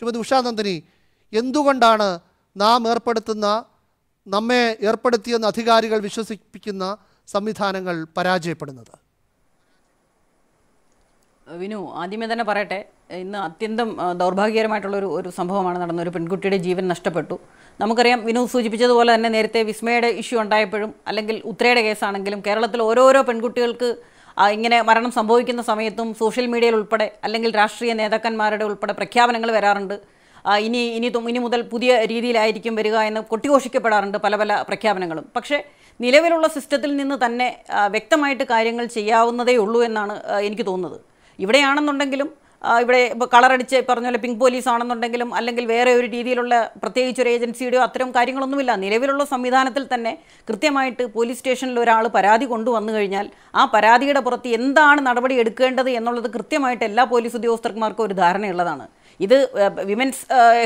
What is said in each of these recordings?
ശ്രീമതി ഉഷാനന്ദിനി എന്തുകൊണ്ടാണ് നാം ഏർപ്പെടുത്തുന്ന നമ്മെ ഏർപ്പെടുത്തിയെന്ന് അധികാരികൾ വിശ്വസിപ്പിക്കുന്ന സംവിധാനങ്ങൾ പരാജയപ്പെടുന്നത് വിനു ആദ്യമേ തന്നെ പറയട്ടെ ഇന്ന് അത്യന്തം ദൗർഭാഗ്യകരമായിട്ടുള്ളൊരു ഒരു സംഭവമാണ് നടന്നത് ഒരു പെൺകുട്ടിയുടെ ജീവൻ നഷ്ടപ്പെട്ടു നമുക്കറിയാം വിനു സൂചിപ്പിച്ചതുപോലെ തന്നെ നേരത്തെ വിസ്മയുടെ ഇഷ്യൂ ഉണ്ടായപ്പോഴും അല്ലെങ്കിൽ ഉത്രയുടെ കേസാണെങ്കിലും കേരളത്തിൽ ഓരോരോ പെൺകുട്ടികൾക്ക് ഇങ്ങനെ മരണം സംഭവിക്കുന്ന സമയത്തും സോഷ്യൽ മീഡിയയിൽ ഉൾപ്പെടെ അല്ലെങ്കിൽ രാഷ്ട്രീയ നേതാക്കന്മാരുടെ ഉൾപ്പെടെ പ്രഖ്യാപനങ്ങൾ വരാറുണ്ട് ഇനി ഇനി ഇനി മുതൽ പുതിയ രീതിയിലായിരിക്കും വരിക എന്ന് കൊട്ടിഘോഷിക്കപ്പെടാറുണ്ട് പല പല പ്രഖ്യാപനങ്ങളും പക്ഷേ നിലവിലുള്ള സിസ്റ്റത്തിൽ നിന്ന് തന്നെ വ്യക്തമായിട്ട് കാര്യങ്ങൾ ചെയ്യാവുന്നതേ ഉള്ളൂ എന്നാണ് എനിക്ക് തോന്നുന്നത് ഇവിടെയാണെന്നുണ്ടെങ്കിലും ഇവിടെ കളറടിച്ച് പറഞ്ഞ പോലെ പിങ്ക് പോലീസ് ആണെന്നുണ്ടെങ്കിലും അല്ലെങ്കിൽ വേറെ ഒരു രീതിയിലുള്ള പ്രത്യേകിച്ച് ഒരു ഏജൻസിയുടെയോ അത്തരം കാര്യങ്ങളൊന്നുമില്ല നിലവിലുള്ള സംവിധാനത്തിൽ തന്നെ കൃത്യമായിട്ട് പോലീസ് സ്റ്റേഷനിൽ ഒരാൾ പരാതി കൊണ്ടുവന്നു കഴിഞ്ഞാൽ ആ പരാതിയുടെ പുറത്ത് എന്താണ് നടപടി എടുക്കേണ്ടത് എന്നുള്ളത് കൃത്യമായിട്ട് എല്ലാ പോലീസ് ഉദ്യോഗസ്ഥർമാർക്കും ഒരു ധാരണയുള്ളതാണ് ഇത് വിമൻസ്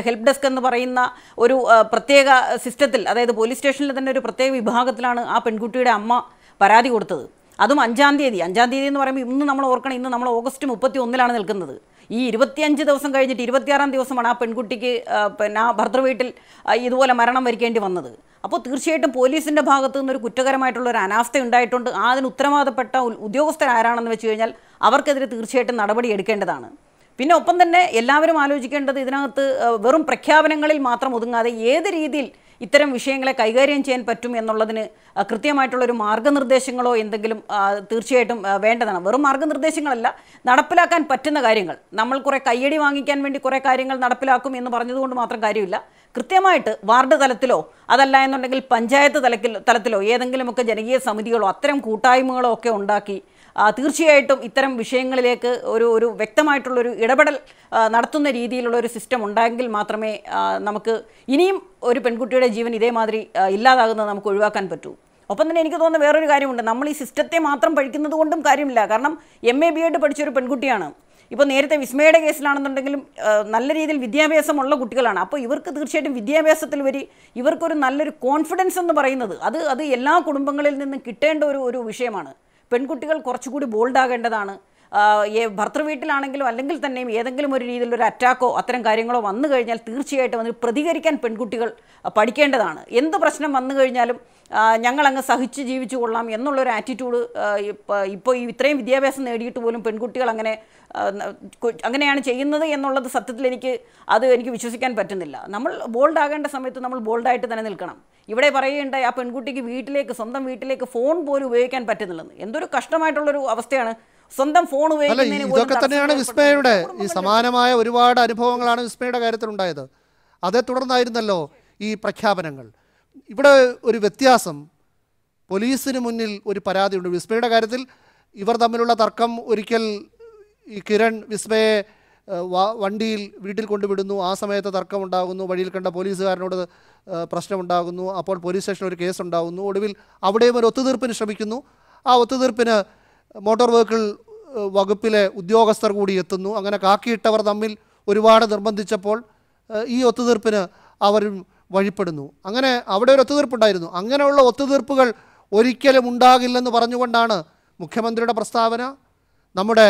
ഹെൽപ്പ് ഡെസ്ക് എന്ന് പറയുന്ന ഒരു പ്രത്യേക സിസ്റ്റത്തിൽ അതായത് പോലീസ് സ്റ്റേഷനിൽ തന്നെ ഒരു പ്രത്യേക വിഭാഗത്തിലാണ് ആ പെൺകുട്ടിയുടെ അമ്മ പരാതി കൊടുത്തത് അതും അഞ്ചാം തീയതി അഞ്ചാം തീയതി എന്ന് പറയുമ്പോൾ ഇന്ന് നമ്മൾ ഓർക്കണം ഇന്ന് നമ്മൾ ഓഗസ്റ്റ് മുപ്പത്തി ഒന്നിലാണ് നിൽക്കുന്നത് ഈ ഇരുപത്തിയഞ്ച് ദിവസം കഴിഞ്ഞിട്ട് ഇരുപത്തിയാറാം ദിവസമാണ് ആ പെൺകുട്ടിക്ക് പിന്നെ ആ വീട്ടിൽ ഇതുപോലെ മരണം വരിക്കേണ്ടി വന്നത് അപ്പോൾ തീർച്ചയായിട്ടും പോലീസിൻ്റെ ഭാഗത്തു നിന്നൊരു കുറ്റകരമായിട്ടുള്ള ഒരു അനാസ്ഥ ഉണ്ടായിട്ടുണ്ട് അതിന് ഉത്തരവാദപ്പെട്ട ഉദ്യോഗസ്ഥർ ആരാണെന്ന് വെച്ച് കഴിഞ്ഞാൽ അവർക്കെതിരെ തീർച്ചയായിട്ടും നടപടി എടുക്കേണ്ടതാണ് പിന്നെ ഒപ്പം തന്നെ എല്ലാവരും ആലോചിക്കേണ്ടത് ഇതിനകത്ത് വെറും പ്രഖ്യാപനങ്ങളിൽ മാത്രം ഒതുങ്ങാതെ ഏത് രീതിയിൽ ഇത്തരം വിഷയങ്ങളെ കൈകാര്യം ചെയ്യാൻ പറ്റും എന്നുള്ളതിന് കൃത്യമായിട്ടുള്ളൊരു മാർഗ്ഗനിർദ്ദേശങ്ങളോ എന്തെങ്കിലും തീർച്ചയായിട്ടും വേണ്ടതാണ് വെറും മാർഗനിർദ്ദേശങ്ങളല്ല നടപ്പിലാക്കാൻ പറ്റുന്ന കാര്യങ്ങൾ നമ്മൾ കുറേ കയ്യടി വാങ്ങിക്കാൻ വേണ്ടി കുറേ കാര്യങ്ങൾ നടപ്പിലാക്കും എന്ന് പറഞ്ഞതുകൊണ്ട് മാത്രം കാര്യമില്ല കൃത്യമായിട്ട് വാർഡ് തലത്തിലോ അതല്ല എന്നുണ്ടെങ്കിൽ പഞ്ചായത്ത് തലത്തിലോ ഏതെങ്കിലുമൊക്കെ ജനകീയ സമിതികളോ അത്തരം കൂട്ടായ്മകളോ ഒക്കെ ഉണ്ടാക്കി തീർച്ചയായിട്ടും ഇത്തരം വിഷയങ്ങളിലേക്ക് ഒരു ഒരു വ്യക്തമായിട്ടുള്ളൊരു ഇടപെടൽ നടത്തുന്ന രീതിയിലുള്ള ഒരു സിസ്റ്റം ഉണ്ടായെങ്കിൽ മാത്രമേ നമുക്ക് ഇനിയും ഒരു പെൺകുട്ടിയുടെ ജീവൻ ഇതേമാതിരി ഇല്ലാതാകുന്നത് നമുക്ക് ഒഴിവാക്കാൻ പറ്റൂ ഒപ്പം തന്നെ എനിക്ക് തോന്നുന്ന വേറൊരു കാര്യമുണ്ട് നമ്മൾ ഈ സിസ്റ്റത്തെ മാത്രം പഴിക്കുന്നത് കൊണ്ടും കാര്യമില്ല കാരണം എം എ ബി എഡ് പഠിച്ചൊരു പെൺകുട്ടിയാണ് ഇപ്പോൾ നേരത്തെ വിസ്മയുടെ കേസിലാണെന്നുണ്ടെങ്കിലും നല്ല രീതിയിൽ വിദ്യാഭ്യാസമുള്ള കുട്ടികളാണ് അപ്പോൾ ഇവർക്ക് തീർച്ചയായിട്ടും വിദ്യാഭ്യാസത്തിൽ വരി ഇവർക്കൊരു നല്ലൊരു കോൺഫിഡൻസ് എന്ന് പറയുന്നത് അത് അത് എല്ലാ കുടുംബങ്ങളിൽ നിന്നും കിട്ടേണ്ട ഒരു ഒരു വിഷയമാണ് പെൺകുട്ടികൾ കുറച്ചുകൂടി ബോൾഡാകേണ്ടതാണ് ഭർത്തൃ വീട്ടിലാണെങ്കിലും അല്ലെങ്കിൽ തന്നെയും ഏതെങ്കിലും ഒരു രീതിയിലൊരു ഒരു അറ്റാക്കോ അത്തരം കാര്യങ്ങളോ വന്നു കഴിഞ്ഞാൽ തീർച്ചയായിട്ടും അതിന് പ്രതികരിക്കാൻ പെൺകുട്ടികൾ പഠിക്കേണ്ടതാണ് എന്ത് പ്രശ്നം വന്നു കഴിഞ്ഞാലും ഞങ്ങളങ്ങ് സഹിച്ച് ജീവിച്ചു കൊള്ളാം എന്നുള്ളൊരു ആറ്റിറ്റ്യൂഡ് ഇപ്പോൾ ഇത്രയും വിദ്യാഭ്യാസം നേടിയിട്ട് പോലും പെൺകുട്ടികൾ അങ്ങനെ അങ്ങനെയാണ് ചെയ്യുന്നത് എന്നുള്ളത് സത്യത്തിൽ എനിക്ക് അത് എനിക്ക് വിശ്വസിക്കാൻ പറ്റുന്നില്ല നമ്മൾ ബോൾഡ് ആകേണ്ട സമയത്ത് നമ്മൾ ബോൾഡായിട്ട് തന്നെ നിൽക്കണം ഇവിടെ പറയേണ്ട ആ പെൺകുട്ടിക്ക് വീട്ടിലേക്ക് സ്വന്തം വീട്ടിലേക്ക് ഫോൺ പോലും ഉപയോഗിക്കാൻ പറ്റുന്നില്ലെന്ന് എന്തൊരു കഷ്ടമായിട്ടുള്ളൊരു അവസ്ഥയാണ് സ്വന്തം ഫോൺ ഉപയോഗിക്കുന്നതിന് ഇതൊക്കെ തന്നെയാണ് വിസ്മയുടെ ഈ സമാനമായ ഒരുപാട് അനുഭവങ്ങളാണ് വിസ്മയുടെ ഉണ്ടായത് അതേ തുടർന്നായിരുന്നല്ലോ ഈ പ്രഖ്യാപനങ്ങൾ ഇവിടെ ഒരു വ്യത്യാസം പോലീസിന് മുന്നിൽ ഒരു പരാതിയുണ്ട് വിസ്മയുടെ കാര്യത്തിൽ ഇവർ തമ്മിലുള്ള തർക്കം ഒരിക്കൽ ഈ കിരൺ വിസ്മയെ വണ്ടിയിൽ വീട്ടിൽ കൊണ്ടുവിടുന്നു ആ സമയത്ത് തർക്കമുണ്ടാകുന്നു വഴിയിൽ കണ്ട പോലീസുകാരനോട് പ്രശ്നമുണ്ടാകുന്നു അപ്പോൾ പോലീസ് സ്റ്റേഷനിൽ ഒരു കേസ് ഉണ്ടാകുന്നു ഒടുവിൽ അവിടെയും ഒരു ഒത്തുതീർപ്പിന് ശ്രമിക്കുന്നു ആ ഒത്തുതീർപ്പിന് മോട്ടോർ വെഹിക്കിൾ വകുപ്പിലെ ഉദ്യോഗസ്ഥർ കൂടി എത്തുന്നു അങ്ങനെ കാക്കിയിട്ടവർ തമ്മിൽ ഒരുപാട് നിർബന്ധിച്ചപ്പോൾ ഈ ഒത്തുതീർപ്പിന് അവരും വഴിപ്പെടുന്നു അങ്ങനെ അവിടെ ഒരു ഒത്തുതീർപ്പുണ്ടായിരുന്നു അങ്ങനെയുള്ള ഒത്തുതീർപ്പുകൾ ഒരിക്കലും ഉണ്ടാകില്ലെന്ന് പറഞ്ഞുകൊണ്ടാണ് മുഖ്യമന്ത്രിയുടെ പ്രസ്താവന നമ്മുടെ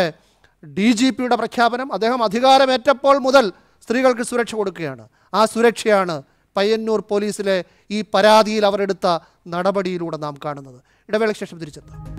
ഡി ജി പിയുടെ പ്രഖ്യാപനം അദ്ദേഹം അധികാരമേറ്റപ്പോൾ മുതൽ സ്ത്രീകൾക്ക് സുരക്ഷ കൊടുക്കുകയാണ് ആ സുരക്ഷയാണ് പയ്യന്നൂർ പോലീസിലെ ഈ പരാതിയിൽ അവരെടുത്ത നടപടിയിലൂടെ നാം കാണുന്നത് ഇടവേളയ്ക്ക് ശേഷം തിരിച്ചെത്താം